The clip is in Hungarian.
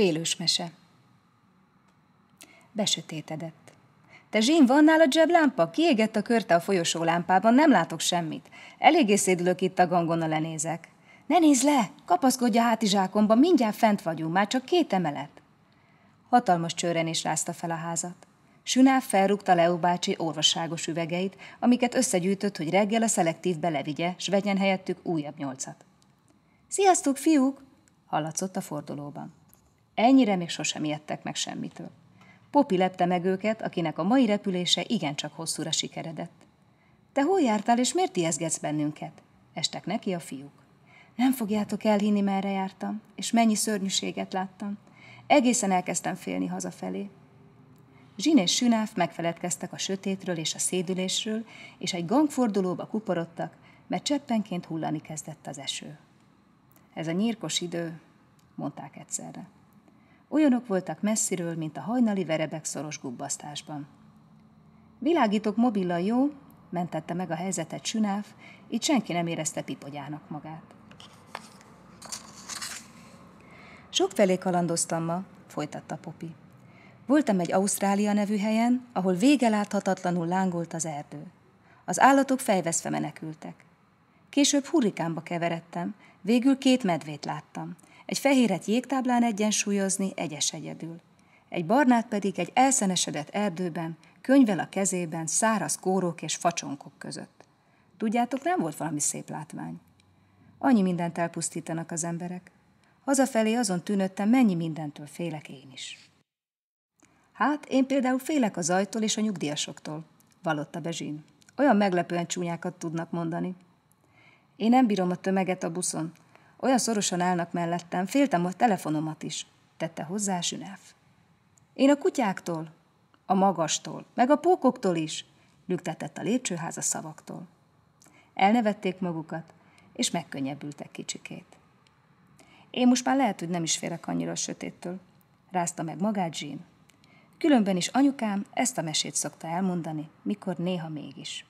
Félős mese. Besötétedett. Te zsín, van nálad zseblámpa? Kiégett a körte a folyosó lámpában, nem látok semmit. Eléggé szédülök itt a gangon, a lenézek. Ne nézz le! Kapaszkodj a hátizsákomba, mindjárt fent vagyunk, már csak két emelet. Hatalmas csörrenés rázta fel a házat. Sünáv felrúgta Leó bácsi orvosságos üvegeit, amiket összegyűjtött, hogy reggel a szelektív belevigye s vegyen helyettük újabb nyolcat. Sziasztok, fiúk! hallatszott a fordulóban. Ennyire még sosem ijedtek meg semmitől. Popi lepte meg őket, akinek a mai repülése igencsak hosszúra sikeredett. Te hol jártál, és miért ijeszgetsz bennünket? Estek neki a fiúk. Nem fogjátok elhinni, merre jártam, és mennyi szörnyűséget láttam. Egészen elkezdtem félni hazafelé. Zsin és Sünáf megfeledkeztek a sötétről és a szédülésről, és egy gangfordulóba kuporodtak, mert cseppenként hullani kezdett az eső. Ez a nyírkos idő, mondták egyszerre. Olyanok voltak messziről, mint a hajnali verebek szoros gubbasztásban. Világítok mobilla jó, mentette meg a helyzetet Sünáv, így senki nem érezte pipogyának magát. Sokfelé kalandoztam ma, folytatta Popi. Voltam egy Ausztrália nevű helyen, ahol vége láthatatlanul lángolt az erdő. Az állatok fejveszve menekültek. Később hurrikánba keveredtem, végül két medvét láttam, egy fehéret jégtáblán egyensúlyozni egyes egyedül. Egy barnát pedig egy elszenesedett erdőben, könyvel a kezében, száraz kórok és facsonkok között. Tudjátok, nem volt valami szép látvány. Annyi mindent elpusztítanak az emberek. Hazafelé azon tűnöttem, mennyi mindentől félek én is. Hát, én például félek az ajtól és a nyugdíjasoktól, vallotta Bezsin. Olyan meglepően csúnyákat tudnak mondani. Én nem bírom a tömeget a buszon, olyan szorosan állnak mellettem, féltem a telefonomat is, tette hozzá Sünef. Én a kutyáktól, a magastól, meg a pókoktól is, lüktetett a lépcsőház a szavaktól. Elnevették magukat, és megkönnyebbültek kicsikét. Én most már lehet, hogy nem is férek annyira a sötéttől, rázta meg magát Jean. Különben is anyukám ezt a mesét szokta elmondani, mikor néha mégis.